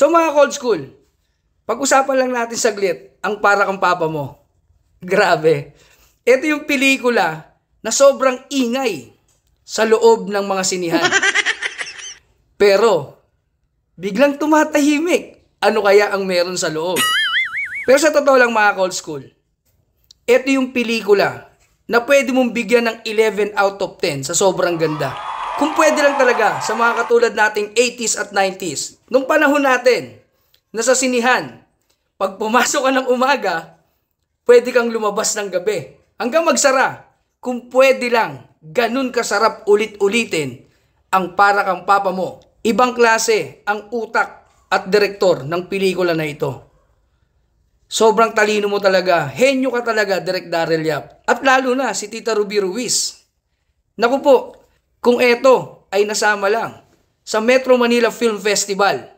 So mga cold school, pag-usapan lang natin saglit ang para kang papa mo. Grabe. Ito yung pelikula na sobrang ingay sa loob ng mga sinihan. Pero, biglang tumatahimik. Ano kaya ang meron sa loob? Pero sa totoo lang mga cold school, ito yung pelikula na pwede mong bigyan ng 11 out of 10 sa sobrang ganda. Kung pwede lang talaga sa mga katulad nating 80s at 90s, nung panahon natin, nasa sinihan, pag pumasok ka ng umaga, pwede kang lumabas ng gabi. Hanggang magsara, kung pwede lang, ganun kasarap ulit-ulitin ang para kang papa mo. Ibang klase ang utak at direktor ng pelikula na ito. Sobrang talino mo talaga, henyo ka talaga, Direk Daryl Yap. At lalo na si Tita Ruby Ruiz. Naku po, kung eto ay nasama lang sa Metro Manila Film Festival,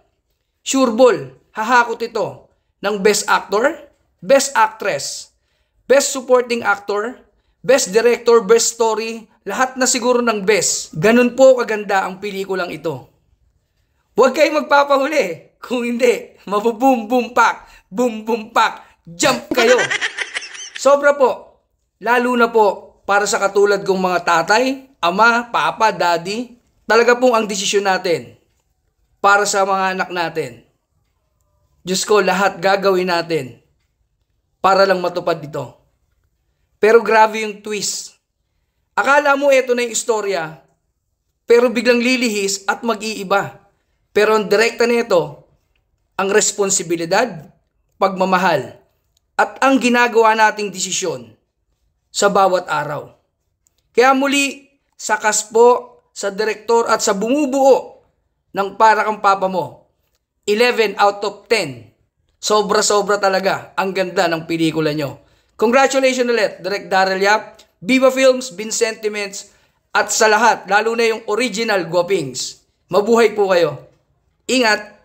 sureball, hahakot ito ng Best Actor, Best Actress, Best Supporting Actor, Best Director, Best Story, lahat na siguro ng best. Ganun po kaganda ang pelikulang ito. Huwag kayong magpapahuli. Kung hindi, mabuboom boom pak, boom boom pak, jump kayo. Sobra po. Lalo na po para sa katulad kong mga tatay, ama, papa, daddy, talaga pong ang desisyon natin para sa mga anak natin. Diyos ko, lahat gagawin natin para lang matupad ito. Pero grabe yung twist. Akala mo ito na yung istorya, pero biglang lilihis at mag-iiba. Pero ang direkta nito, ang responsibilidad, pagmamahal, at ang ginagawa nating desisyon sa bawat araw. Kaya muli, sa kaspo, sa direktor at sa bumubuo ng para kang papa mo, 11 out of 10. Sobra-sobra talaga ang ganda ng pelikula nyo. Congratulations ulit, Direk Daryl Yap, Viva Films, Bin Sentiments, at sa lahat, lalo na yung original Guapings. Mabuhay po kayo. Ingat!